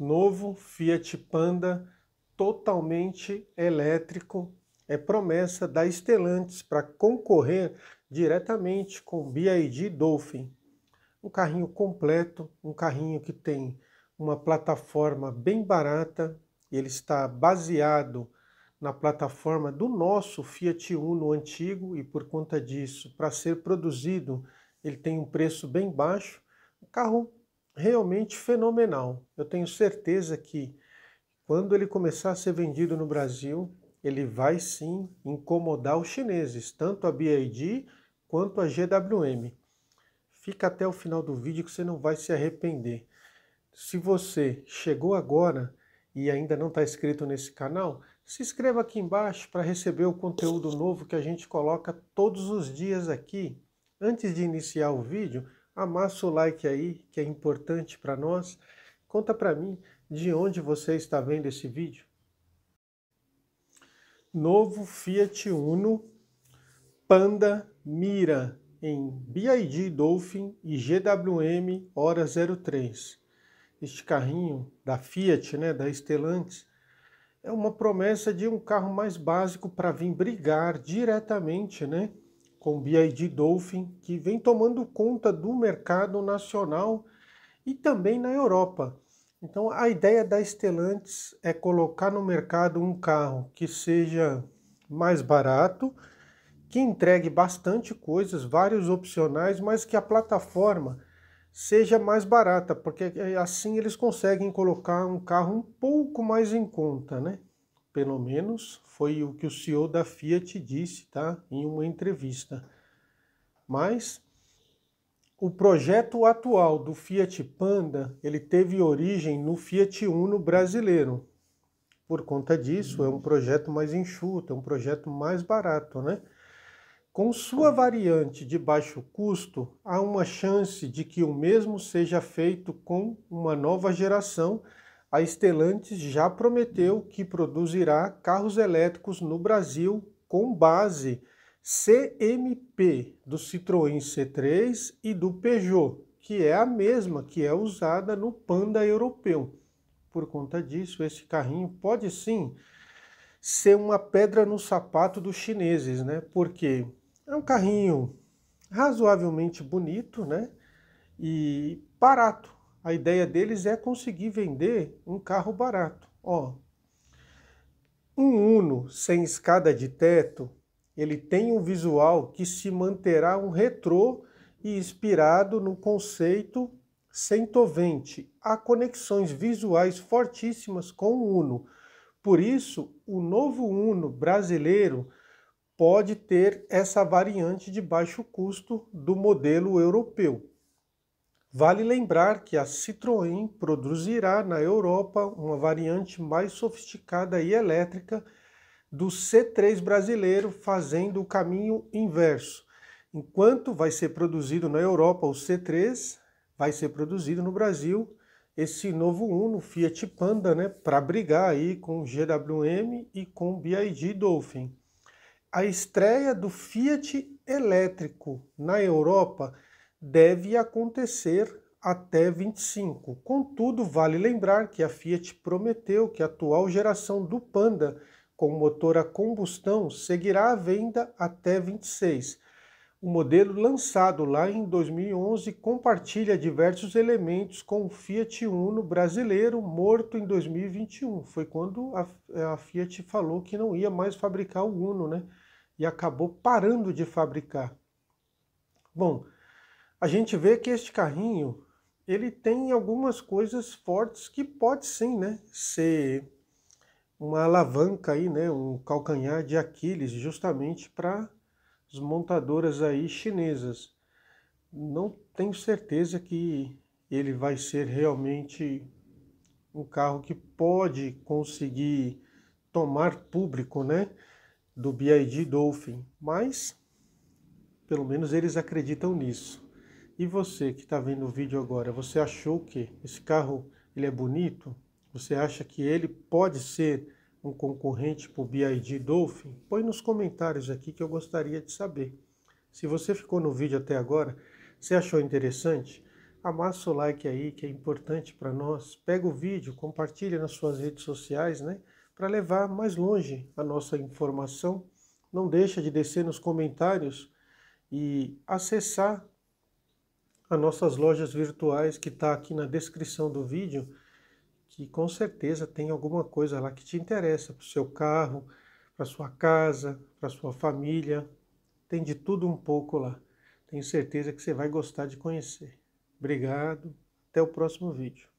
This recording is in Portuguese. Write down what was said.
novo Fiat Panda totalmente elétrico. É promessa da Stellantis para concorrer diretamente com o BYD Dolphin. Um carrinho completo, um carrinho que tem uma plataforma bem barata. Ele está baseado na plataforma do nosso Fiat Uno antigo e por conta disso, para ser produzido, ele tem um preço bem baixo. Um carro realmente fenomenal. Eu tenho certeza que quando ele começar a ser vendido no Brasil, ele vai sim incomodar os chineses, tanto a BID quanto a GWM. Fica até o final do vídeo que você não vai se arrepender. Se você chegou agora e ainda não está inscrito nesse canal, se inscreva aqui embaixo para receber o conteúdo novo que a gente coloca todos os dias aqui. Antes de iniciar o vídeo, amassa o like aí, que é importante para nós. Conta para mim de onde você está vendo esse vídeo. Novo Fiat Uno Panda Mira em BID Dolphin e GWM Hora 03. Este carrinho da Fiat, né, da Stellantis, é uma promessa de um carro mais básico para vir brigar diretamente, né, com BID Dolphin, que vem tomando conta do mercado nacional e também na Europa. Então a ideia da Stellantis é colocar no mercado um carro que seja mais barato, que entregue bastante coisas, vários opcionais, mas que a plataforma seja mais barata, porque eh, assim eles conseguem colocar um carro um pouco mais em conta, né? pelo menos foi o que o CEO da Fiat disse, tá? Em uma entrevista. Mas o projeto atual do Fiat Panda, ele teve origem no Fiat Uno brasileiro. Por conta disso, é um hum. projeto mais enxuto, é um projeto mais barato, né? Com sua variante de baixo custo, há uma chance de que o mesmo seja feito com uma nova geração a Stellantis já prometeu que produzirá carros elétricos no Brasil com base CMP do Citroën C3 e do Peugeot, que é a mesma que é usada no Panda europeu. Por conta disso, esse carrinho pode sim ser uma pedra no sapato dos chineses, né? Porque é um carrinho razoavelmente bonito, né? E barato a ideia deles é conseguir vender um carro barato. Ó, um Uno sem escada de teto, ele tem um visual que se manterá um retrô e inspirado no conceito centovente. Há conexões visuais fortíssimas com o Uno. Por isso, o novo Uno brasileiro pode ter essa variante de baixo custo do modelo europeu. Vale lembrar que a Citroën produzirá na Europa uma variante mais sofisticada e elétrica do C3 brasileiro, fazendo o caminho inverso. Enquanto vai ser produzido na Europa o C3, vai ser produzido no Brasil esse novo Uno Fiat Panda, né, para brigar aí com o GWM e com o BID Dolphin. A estreia do Fiat elétrico na Europa deve acontecer até 25. Contudo, vale lembrar que a Fiat prometeu que a atual geração do Panda com motor a combustão seguirá à venda até 26. O modelo lançado lá em 2011 compartilha diversos elementos com o Fiat Uno brasileiro morto em 2021. Foi quando a, a Fiat falou que não ia mais fabricar o Uno, né? E acabou parando de fabricar. Bom, a gente vê que este carrinho ele tem algumas coisas fortes que pode sim né, ser uma alavanca aí, né, um calcanhar de Aquiles justamente para as montadoras aí chinesas. Não tenho certeza que ele vai ser realmente um carro que pode conseguir tomar público, né, do BID Dolphin, mas pelo menos eles acreditam nisso. E você que está vendo o vídeo agora, você achou que esse carro ele é bonito? Você acha que ele pode ser um concorrente para o BID Dolphin? Põe nos comentários aqui que eu gostaria de saber. Se você ficou no vídeo até agora, você achou interessante, amassa o like aí que é importante para nós. Pega o vídeo, compartilha nas suas redes sociais, né? Para levar mais longe a nossa informação. Não deixa de descer nos comentários e acessar as nossas lojas virtuais que está aqui na descrição do vídeo, que com certeza tem alguma coisa lá que te interessa para o seu carro, para sua casa, para sua família. Tem de tudo um pouco lá. Tenho certeza que você vai gostar de conhecer. Obrigado, até o próximo vídeo.